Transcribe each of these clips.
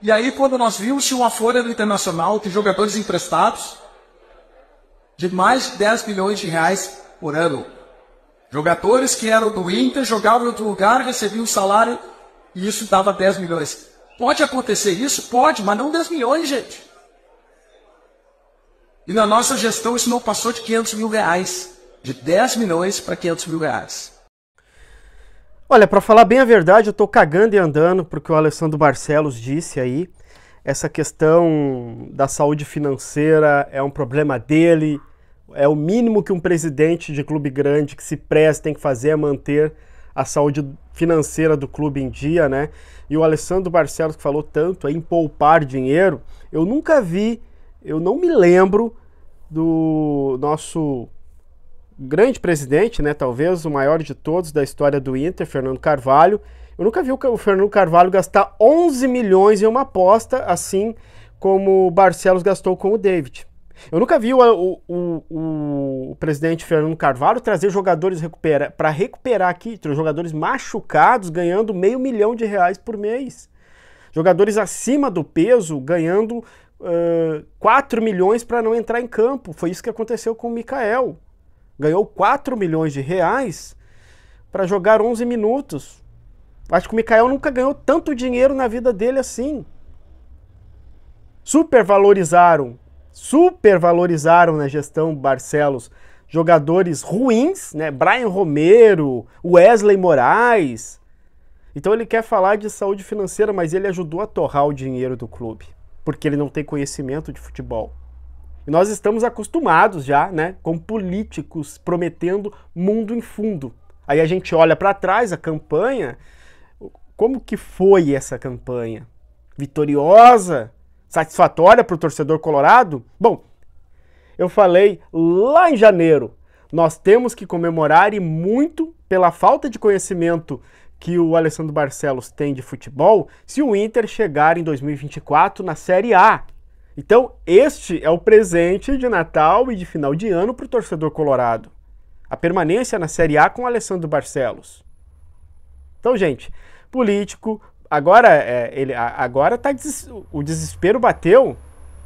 E aí, quando nós vimos, tinha uma folha do Internacional de jogadores emprestados de mais de 10 milhões de reais por ano. Jogadores que eram do Inter, jogavam em outro lugar, recebiam um salário e isso dava 10 milhões. Pode acontecer isso? Pode, mas não 10 milhões, gente. E na nossa gestão isso não passou de 500 mil reais. De 10 milhões para 500 mil reais. Olha, para falar bem a verdade, eu estou cagando e andando porque o Alessandro Barcelos disse aí. Essa questão da saúde financeira é um problema dele. É o mínimo que um presidente de clube grande que se presta tem que fazer é manter a saúde financeira do clube em dia, né? E o Alessandro Barcelos que falou tanto em poupar dinheiro, eu nunca vi, eu não me lembro do nosso grande presidente, né, talvez o maior de todos da história do Inter, Fernando Carvalho. Eu nunca vi o Fernando Carvalho gastar 11 milhões em uma aposta, assim como o Barcelos gastou com o David. Eu nunca vi o, o, o, o presidente Fernando Carvalho trazer jogadores recupera, para recuperar aqui, jogadores machucados ganhando meio milhão de reais por mês. Jogadores acima do peso ganhando uh, 4 milhões para não entrar em campo. Foi isso que aconteceu com o Mikael ganhou 4 milhões de reais para jogar 11 minutos. Acho que o Mikael nunca ganhou tanto dinheiro na vida dele assim. Supervalorizaram, supervalorizaram na gestão Barcelos jogadores ruins, né? Brian Romero, Wesley Moraes. Então ele quer falar de saúde financeira, mas ele ajudou a torrar o dinheiro do clube, porque ele não tem conhecimento de futebol. E nós estamos acostumados já, né, com políticos prometendo mundo em fundo. Aí a gente olha para trás a campanha, como que foi essa campanha? Vitoriosa? Satisfatória para o torcedor colorado? Bom, eu falei lá em janeiro, nós temos que comemorar e muito pela falta de conhecimento que o Alessandro Barcelos tem de futebol se o Inter chegar em 2024 na Série A. Então, este é o presente de Natal e de final de ano para o torcedor colorado. A permanência na Série A com Alessandro Barcelos. Então, gente, político, agora é, ele agora tá des, o desespero bateu,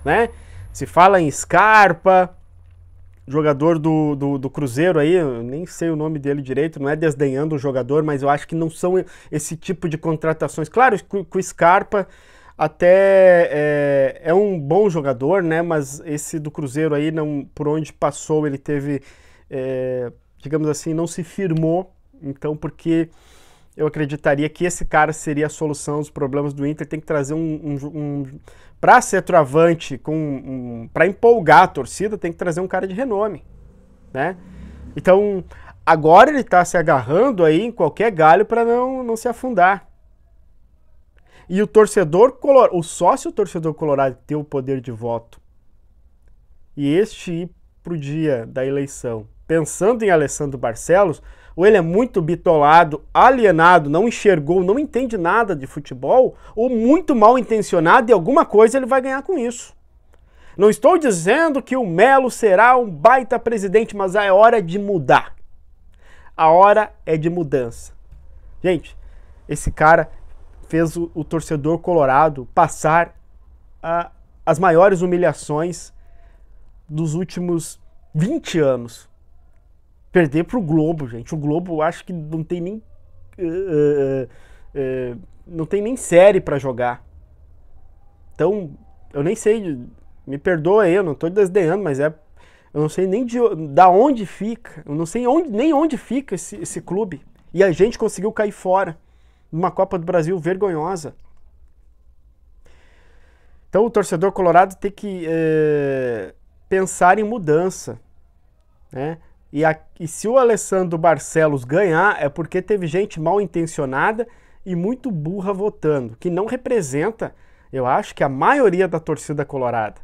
né? Se fala em Scarpa, jogador do, do, do Cruzeiro aí, nem sei o nome dele direito, não é desdenhando o jogador, mas eu acho que não são esse tipo de contratações. Claro, com o Scarpa até é, é, um bom jogador, né? Mas esse do Cruzeiro aí, não, por onde passou, ele teve, é, digamos assim, não se firmou. Então, porque eu acreditaria que esse cara seria a solução dos problemas do Inter, tem que trazer um, um, um para centroavante, com um, para empolgar a torcida, tem que trazer um cara de renome, né? Então agora ele está se agarrando aí em qualquer galho para não, não se afundar. E o torcedor colorado, o sócio torcedor colorado ter o poder de voto e este ir para o dia da eleição pensando em Alessandro Barcelos, ou ele é muito bitolado, alienado, não enxergou, não entende nada de futebol, ou muito mal intencionado e alguma coisa ele vai ganhar com isso. Não estou dizendo que o Melo será um baita presidente, mas a é hora é de mudar. A hora é de mudança. Gente, esse cara fez o, o torcedor colorado passar a, as maiores humilhações dos últimos 20 anos. Perder para o Globo, gente. O Globo acho que não tem nem. Uh, uh, uh, não tem nem série para jogar. Então, eu nem sei. Me perdoa aí, eu não estou desdenhando, mas é. Eu não sei nem de, da onde fica. Eu não sei onde, nem onde fica esse, esse clube. E a gente conseguiu cair fora uma Copa do Brasil vergonhosa. Então o torcedor colorado tem que é, pensar em mudança, né? E, a, e se o Alessandro Barcelos ganhar, é porque teve gente mal intencionada e muito burra votando, que não representa, eu acho, que a maioria da torcida colorada.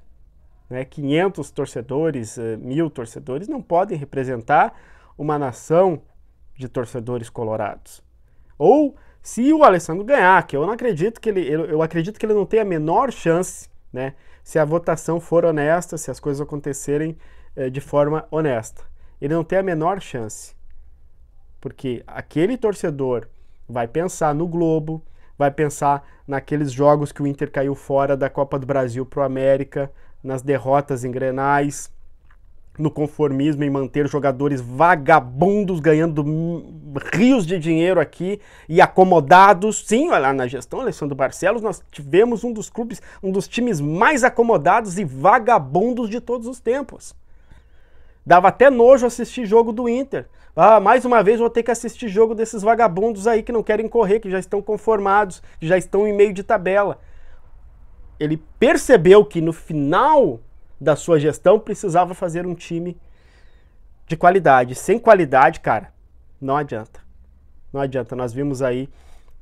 Né? 500 torcedores, eh, mil torcedores não podem representar uma nação de torcedores colorados. Ou se o Alessandro ganhar, que eu não acredito que ele. Eu, eu acredito que ele não tem a menor chance, né? Se a votação for honesta, se as coisas acontecerem eh, de forma honesta. Ele não tem a menor chance. Porque aquele torcedor vai pensar no Globo, vai pensar naqueles jogos que o Inter caiu fora da Copa do Brasil para o América, nas derrotas em Grenais, no conformismo em manter jogadores vagabundos ganhando rios de dinheiro aqui e acomodados. Sim, lá na gestão Alessandro Barcelos nós tivemos um dos clubes, um dos times mais acomodados e vagabundos de todos os tempos. Dava até nojo assistir jogo do Inter. Ah, mais uma vez vou ter que assistir jogo desses vagabundos aí que não querem correr, que já estão conformados, que já estão em meio de tabela. Ele percebeu que no final da sua gestão precisava fazer um time de qualidade. Sem qualidade, cara, não adianta. Não adianta. Nós vimos aí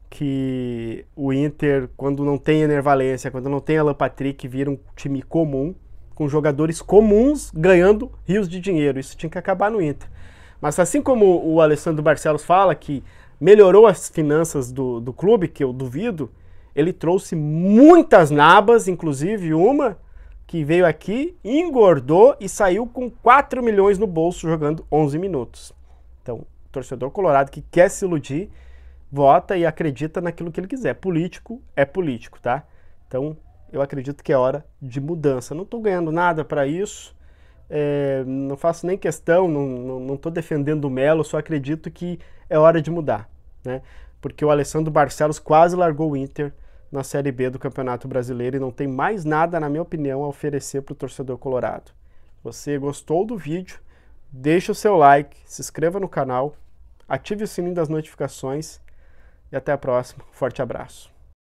que o Inter, quando não tem Enervalência, quando não tem Alan Patrick, vira um time comum, com jogadores comuns ganhando rios de dinheiro. Isso tinha que acabar no Inter. Mas assim como o Alessandro Barcelos fala que melhorou as finanças do, do clube, que eu duvido, ele trouxe muitas nabas, inclusive uma que veio aqui, engordou e saiu com 4 milhões no bolso jogando 11 minutos. Então, torcedor colorado que quer se iludir, vota e acredita naquilo que ele quiser. Político é político, tá? Então, eu acredito que é hora de mudança. Não estou ganhando nada para isso, é, não faço nem questão, não estou defendendo o Melo, só acredito que é hora de mudar, né? Porque o Alessandro Barcelos quase largou o Inter, na Série B do Campeonato Brasileiro e não tem mais nada, na minha opinião, a oferecer para o torcedor colorado. Você gostou do vídeo? Deixe o seu like, se inscreva no canal, ative o sininho das notificações e até a próxima. Forte abraço.